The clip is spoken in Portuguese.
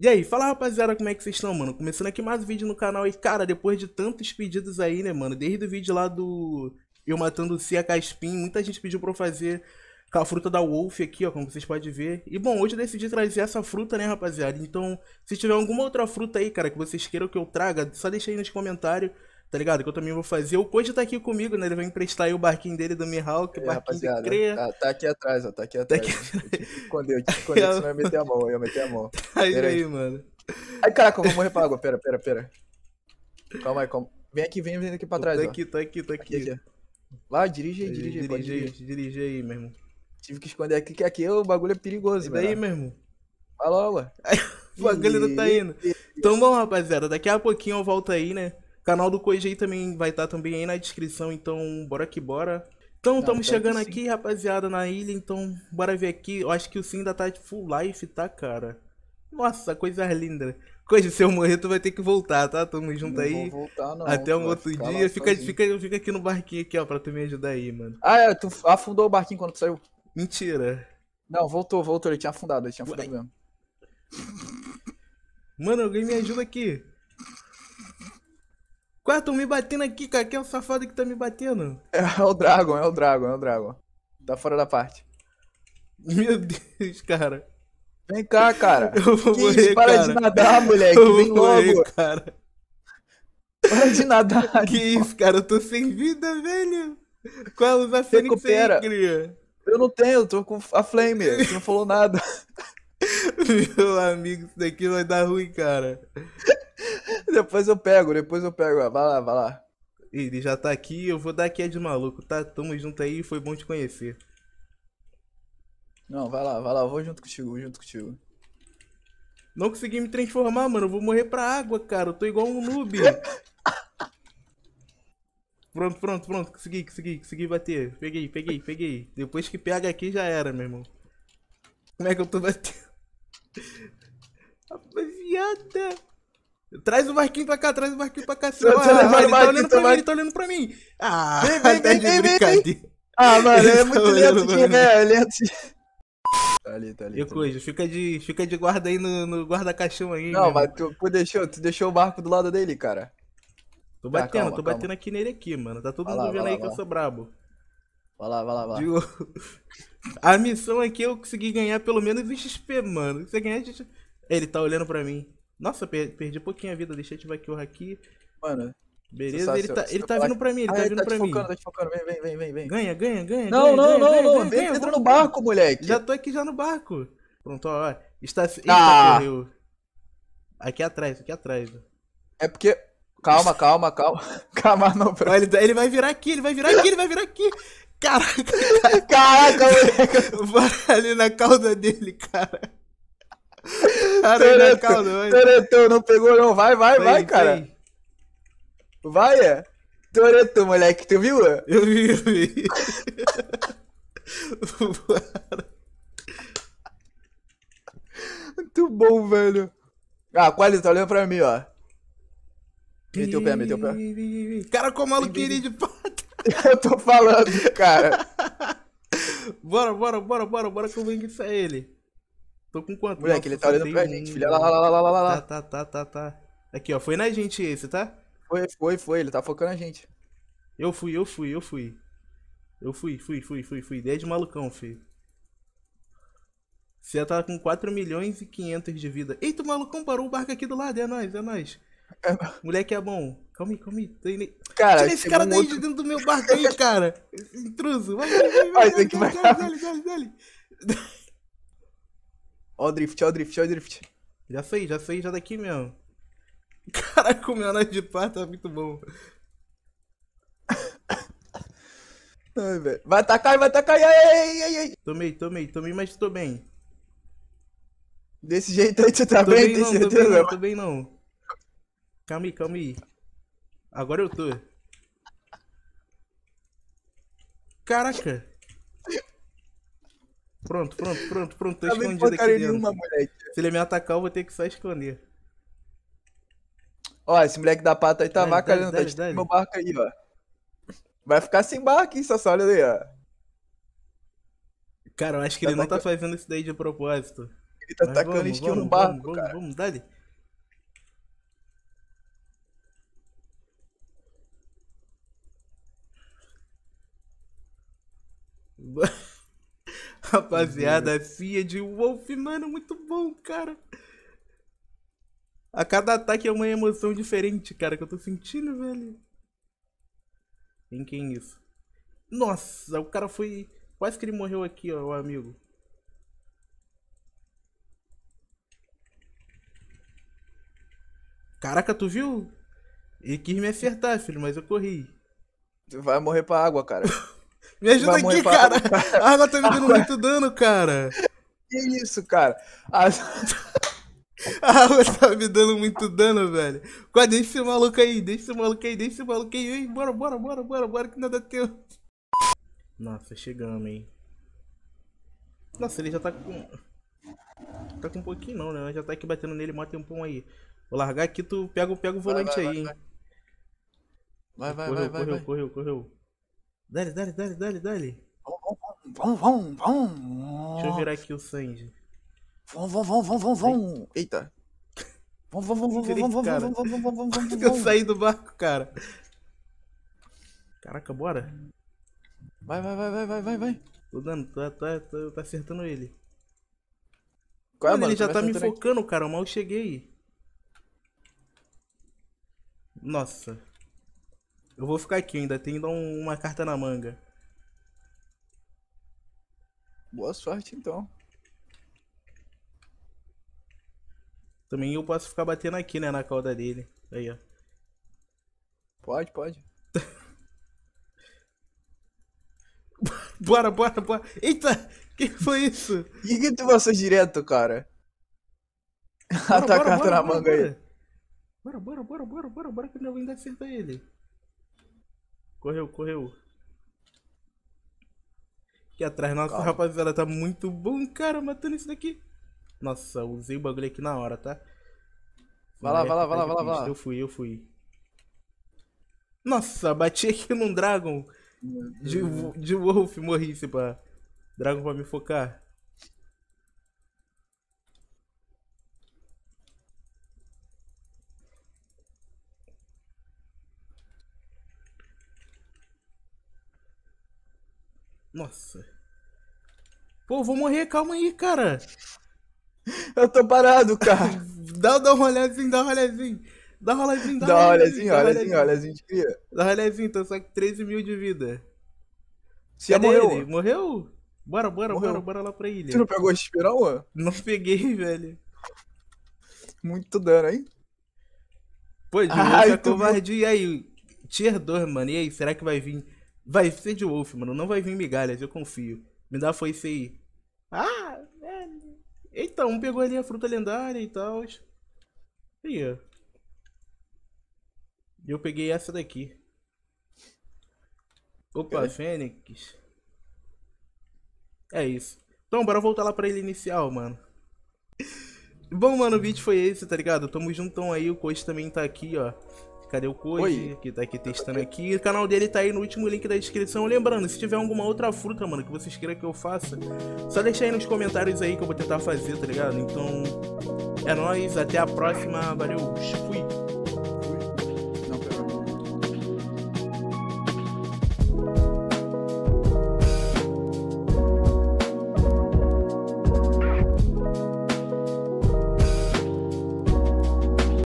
E aí, fala rapaziada, como é que vocês estão, mano? Começando aqui mais um vídeo no canal e, cara, depois de tantos pedidos aí, né, mano? Desde o vídeo lá do Eu Matando o Cia Caspim, muita gente pediu pra eu fazer com a fruta da Wolf aqui, ó, como vocês podem ver. E, bom, hoje eu decidi trazer essa fruta, né, rapaziada? Então, se tiver alguma outra fruta aí, cara, que vocês queiram que eu traga, só deixa aí nos comentários tá ligado? Que eu também vou fazer. O Pode tá aqui comigo, né? Ele vai emprestar aí o barquinho dele do Mihawk, é, o barquinho do Tá, tá, aqui atrás, ó, tá aqui tá atrás. Tá aqui... Eu te escondeu, eu te escondeu, senão ia meter a mão, eu ia meter a mão. aí, aí, mano. Ai, caraca, eu vou morrer pra água, pera, pera, pera. Calma aí, calma. Vem aqui, vem, vem aqui pra trás, tá ó. Aqui, tá aqui, tá aqui, aqui. Lá, dirige aí, dirige aí, dirige aí, dirige aí, meu irmão. Tive que esconder aqui, que aqui o bagulho é perigoso, velho. E daí, meu irmão? Vai logo. O bagulho não tá indo. Então bom, rapaziada, daqui a pouquinho eu volto aí, né? canal do Coijei também vai estar tá também aí na descrição, então bora que bora. Então, estamos chegando aqui, rapaziada, na ilha, então bora ver aqui. Eu acho que o Sim ainda tá tipo, full life, tá, cara? Nossa, coisa linda. Coisa, se eu morrer, tu vai ter que voltar, tá? Tamo junto não aí. Vou voltar, não. Até um outro dia. Fica, fica, fica aqui no barquinho aqui, ó, pra tu me ajudar aí, mano. Ah, é, tu afundou o barquinho quando tu saiu. Mentira. Não, voltou, voltou. Ele tinha afundado, ele tinha afundado Ué. mesmo. Mano, alguém me ajuda aqui. Qual Tão me batendo aqui, cara. Quem é o safado que tá me batendo? É o Dragon, é o Dragon, é o Dragon. Tá fora da parte. Meu Deus, cara. Vem cá, cara. Eu vou que morrer, isso? Para cara. de nadar, moleque. Eu Vem morrer, logo. cara. Para de nadar. Que isso, cara. Eu tô sem vida, velho. Qual é a que você Eu não tenho, eu tô com a Flame. Você não falou nada. Meu amigo, isso daqui vai dar ruim, cara depois eu pego, depois eu pego. Vai lá, vai lá. Ele já tá aqui, eu vou dar aqui é de maluco, tá? Tamo junto aí, foi bom te conhecer. Não, vai lá, vai lá, eu vou junto contigo, vou junto contigo. Não consegui me transformar, mano, eu vou morrer pra água, cara, eu tô igual um noob. pronto, pronto, pronto, consegui, consegui, consegui bater. Peguei, peguei, peguei. Depois que pega aqui já era, meu irmão. Como é que eu tô batendo? Rapaziada! Traz o barquinho pra cá, traz o barquinho pra cá. Senão, ah, ele, tá olhando pra mim, ele tá olhando pra mim. Ah, vem, vem, vem, vem, vem. Ah, mano, ele é tá muito lento, né? é Lento. Tá ali, tá ali. E tá coisa, fica de, fica de guarda aí no, no guarda-caixão aí. Não, mas tu, tu, deixou, tu deixou o barco do lado dele, cara. Tô tá, batendo, calma, tô batendo calma. aqui nele aqui, mano. Tá todo vai mundo lá, vendo lá, aí que lá. eu sou brabo. Vai lá, vai lá, vai lá. a missão aqui é eu conseguir ganhar pelo menos XP, mano. Se você ganhar XP... Ele tá olhando pra mim. Nossa, perdi um pouquinho a vida. Deixa eu ativar aqui o haki. Mano. Beleza, ele tá, ele tá vindo pra mim, ele ah, tá vindo tá pra mim. Focando, tá te focando, vem, vem, vem, vem, vem. Ganha, ganha, ganha. Não, ganha, não, ganha, não, ganha, não, ganha, vem, ganha, entra no barco, moleque. Já tô aqui já no barco. Pronto, ó, Está, eita, tá ah. correu. Aqui atrás, aqui atrás. É porque, Calma, calma, calma. Calma, não, bro. Ele, ele vai virar aqui, ele vai virar aqui, ele vai virar aqui. Caraca. Caraca, moleque. Vai ali na cauda dele, cara. Arena tá Toretão, não pegou não. Vai, vai, vai, cara. Vai, é. Toretão, moleque. Tu viu? É? Eu vi, eu vi. Muito bom, velho. Ah, quase tá olhando pra mim, ó. Meteu o pé, meteu o pé. Cara, como o queria de pata. Eu tô falando, cara. bora, bora, bora, bora, bora que eu vou enguiçar ele. Tô com quanto? Moleque, Nossa, ele tá olhando pra um... gente, filha. Lá, lá, lá, lá, lá, lá. Tá, tá, tá, tá, tá. Aqui, ó. Foi na gente esse, tá? Foi, foi, foi. Ele tá focando a gente. Eu fui, eu fui, eu fui. Eu fui, fui, fui, fui, fui. Ideia de malucão, filho. Você tá com 4 milhões e 500 de vida. Eita, o malucão parou o barco aqui do lado. É nóis, é nóis. É Moleque é bom. Calma aí, calma aí. Cara, Tira esse cara daí outro... de dentro do meu barco aí, cara. Intruso. Vai, vai, vai. vai, vai, vai, vai, vai, vai, vai, vai, vai. Ó o drift, ó o drift, ó o drift. Já fez, já fez, já daqui mesmo. Caraca, o meu anel de prata é muito bom. Ai, velho. Vai atacar, vai atacar. Ai, ai, ai, ai. Tomei, tomei, tomei, mas tô bem. Desse jeito aí você tá tô bem, bem não, Tô bem, não, tá tô bem não. Calma aí, calma aí. Agora eu tô. Caraca. Pronto, pronto, pronto, pronto. Tô eu escondido aqui dentro. Nenhuma, moleque. Se ele me atacar, eu vou ter que só esconder. Ó, esse moleque da pata aí tá dale, vacalhando. tá meu barco aí, ó. Vai ficar sem barco aqui, Sassá. Olha aí, ó. Cara, eu acho que tá ele não tá fazendo isso daí de propósito. Ele tá Mas atacando vamos, skill no barco, vamos, cara. Vamos, vamos, dali. Rapaziada, uhum. de Wolf, mano, muito bom, cara. A cada ataque é uma emoção diferente, cara, que eu tô sentindo, velho. Em quem é isso? Nossa, o cara foi... Quase que ele morreu aqui, ó, o amigo. Caraca, tu viu? Ele quis me acertar, filho, mas eu corri. Tu vai morrer pra água, cara. Me ajuda Mamãe aqui, cara. Tá. A água tá me dando muito dano, cara. Que isso, cara? A... A água tá me dando muito dano, velho. Quase, deixa esse maluco aí, deixa esse maluco aí, deixa esse maluco aí. Ei, bora, bora, bora, bora, bora, que nada teu. Nossa, chegamos, hein. Nossa, ele já tá com... Tá com um pouquinho não, né? Já tá aqui batendo nele mó tempão aí. Vou largar aqui, tu pega, pega o volante vai, vai, aí, vai, hein. Vai, vai, correu, vai, correu, vai. Correu, correu, correu. Dale, dale, dale, dale, dale. Vão, vão, vão. Deixa eu virar aqui o sangue. Vão, vão, vão, vão, vão, vão. Eita. Vão, vão, vão, vão, vão, vão, vão, vão, vão, vão, Eu saí do barco, cara. Caraca, bora. Vai, vai, vai, vai, vai, vai, vai. Tô dando, tô, tô, tô, tô acertando ele. Qual é, mano, ele já tá me focando, aqui. cara. Eu mal cheguei. Nossa. Eu vou ficar aqui, ainda tem uma carta na manga. Boa sorte então. Também eu posso ficar batendo aqui, né, na cauda dele. Aí, ó. Pode, pode. bora, bora, bora. Eita! Que foi isso? O que, que tu passou direto, cara? Bora, tá a tua bora, carta bora, na manga aí. Bora, bora, bora, bora, bora, bora, que não vai acertar ele. Correu, correu. Aqui atrás, nossa, Calma. rapaziada, tá muito bom, cara, matando isso daqui. Nossa, usei o bagulho aqui na hora, tá? Vai lá, vai lá, vai lá, vai lá. Eu fui, eu fui. Nossa, bati aqui num Dragon. De, de Wolf, morri, se pá. Dragon pra me focar. Nossa. Pô, vou morrer, calma aí, cara. Eu tô parado, cara. dá, dá um rolezinho, dá um rolezinho. Dá um rolezinho, dá, um rolezinho. Dá um rolezinho, rolezinho, de cria. Dá um rolezinho, tô só com 13 mil de vida. Você Cadê morreu? Ele? Morreu? Bora, bora, morreu. bora, bora lá pra ilha. Tu não pegou a não? Não peguei, velho. Muito dano, hein? Pô, de novo, é covardia. E aí, tier 2, mano, e aí, será que vai vir Vai ser de Wolf, mano. Não vai vir migalhas, eu confio. Me dá foi isso aí. Ah, velho. É. Eita, um pegou ali a fruta lendária e tal. E ó. Eu peguei essa daqui. Opa, é. Fênix. É isso. Então, bora voltar lá pra ele inicial, mano. Bom, mano, o vídeo foi esse, tá ligado? Tamo juntão aí, o coach também tá aqui, ó. Cadê o Koji? Que tá aqui testando aqui. O canal dele tá aí no último link da descrição. Lembrando, se tiver alguma outra fruta, mano, que vocês queiram que eu faça, só deixa aí nos comentários aí que eu vou tentar fazer, tá ligado? Então, é nóis. Até a próxima. Valeu. Fui.